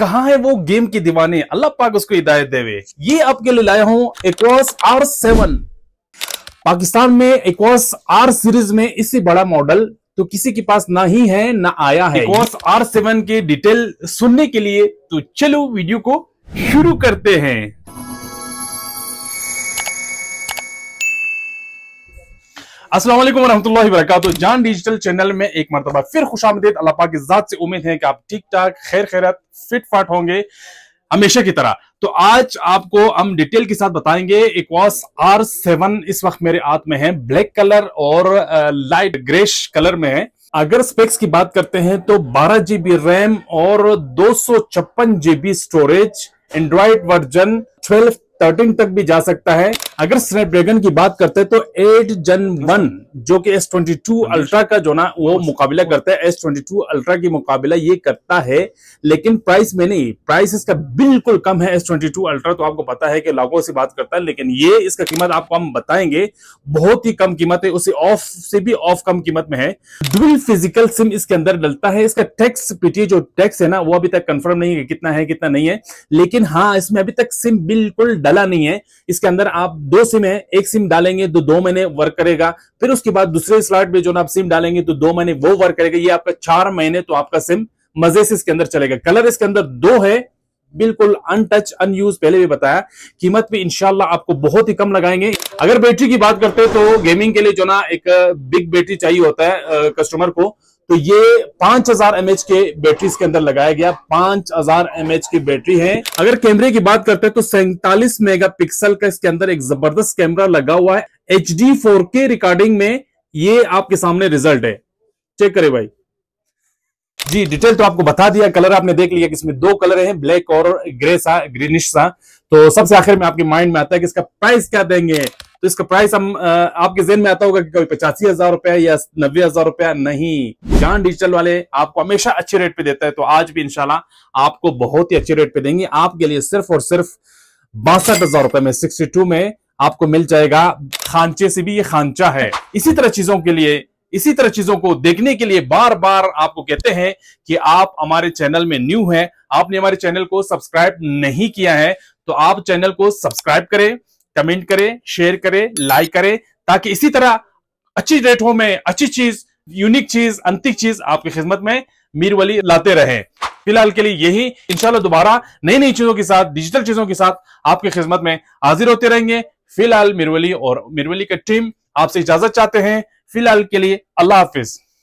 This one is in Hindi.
कहा है वो गेम के दीवाने अल्लाह पाक उसको हिदायत देवे ये आपके लिए लाया हूं एक्वास आर सेवन पाकिस्तान में एक्वास आर सीरीज में इससे बड़ा मॉडल तो किसी के पास ना ही है ना आया है एक्वास आर सेवन के डिटेल सुनने के लिए तो चलो वीडियो को शुरू करते हैं असलम वरहमल वरक जान डिजिटल चैनल में एक मरतबा फिर खुश आमदेद अल्लाह की ज़ात से उम्मीद है कि आप ठीक ठाक खैर खैरत फिट फाट होंगे हमेशा की तरह तो आज आपको हम डिटेल के साथ बताएंगे इक्वास आर सेवन इस वक्त मेरे हाथ में है ब्लैक कलर और लाइट ग्रेश कलर में है अगर स्पेक्स की बात करते हैं तो बारह जीबी रैम और दो सौ छप्पन GB storage Android version twelve thirteen तक भी जा सकता है अगर स्नैपड्रैगन की बात करते हैं तो एट जन वन जो कि एस ट्वेंटी टू अल्ट्रा का जो ना वो मुकाबला करता है एस ट्वेंटी टू अल्ट्रा की मुकाबला ये करता है लेकिन प्राइस में नहीं प्राइस इसका बिल्कुल कम है एस ट्वेंटी टू अल्ट्रा तो आपको पता है कि लाखों से बात करता है लेकिन ये इसका कीमत आपको हम बताएंगे बहुत ही कम कीमत है उसे ऑफ से भी ऑफ कम कीमत में है डुबल फिजिकल सिम इसके अंदर डलता है इसका टैक्स पीटी जो टैक्स है ना वो अभी तक कंफर्म नहीं है कितना है कितना नहीं है लेकिन हाँ इसमें अभी तक सिम बिल्कुल डल पहला नहीं है इसके अंदर आप दो सिम है एक सिम डालेंगे तो दो महीने वर्क करेगा फिर उसके बाद दूसरे स्लॉट में जो ना आप सिम डालेंगे तो दो महीने वो वर्क करेगा ये आपका चार महीने तो आपका सिम मजे से इसके अंदर चलेगा कलर इसके अंदर दो है बिल्कुल अनटच अनयूज पहले भी बताया कीमत भी इंशाल्लाह आपको बहुत ही कम लगाएंगे अगर बैटरी की बात करते हैं तो गेमिंग के लिए जो ना एक बिग बैटरी चाहिए होता है कस्टमर को तो ये 5000 हजार एमएच के बैटरी के अंदर लगाया गया 5000 हजार एमएच की बैटरी है अगर कैमरे की बात करते हैं तो सैतालीस मेगापिक्सल का इसके अंदर एक जबरदस्त कैमरा लगा हुआ है एच डी रिकॉर्डिंग में ये आपके सामने रिजल्ट है चेक करें भाई जी डिटेल तो आपको बता दिया कलर आपने देख लिया कि इसमें दो कलर हैं ब्लैक और ग्रे सा ग्रीनिश सा तो सबसे आखिर में आपके माइंड में आता है कि इसका प्राइस क्या देंगे तो इसका प्राइस हम आपके जेन में आता होगा कि कभी पचासी हजार रुपया या नब्बे हजार रुपया नहीं जान डिजिटल वाले आपको हमेशा अच्छे रेट पे देता है तो आज भी इनशाला आपको बहुत ही अच्छे रेट पे देंगे आपके लिए सिर्फ और सिर्फ बासठ हजार रुपए में सिक्सटी टू में आपको मिल जाएगा खांचे से भी ये खांचा है इसी तरह चीजों के लिए इसी तरह चीजों को देखने के लिए बार बार आपको कहते हैं कि आप हमारे चैनल में न्यू हैं आपने हमारे चैनल को सब्सक्राइब नहीं किया है तो आप चैनल को सब्सक्राइब करें कमेंट करें शेयर करें लाइक करें ताकि इसी तरह अच्छी रेटों में अच्छी चीज यूनिक चीज अंतिक चीज आपकी खिदमत में मीर वली लाते रहे फिलहाल के लिए यही इंशाल्लाह दोबारा नई नई चीजों के साथ डिजिटल चीजों के साथ आपकी खिदमत में हाजिर होते रहेंगे फिलहाल मिरवली और मिरवली की टीम आपसे इजाजत चाहते हैं फिलहाल के लिए अल्लाह हाफिज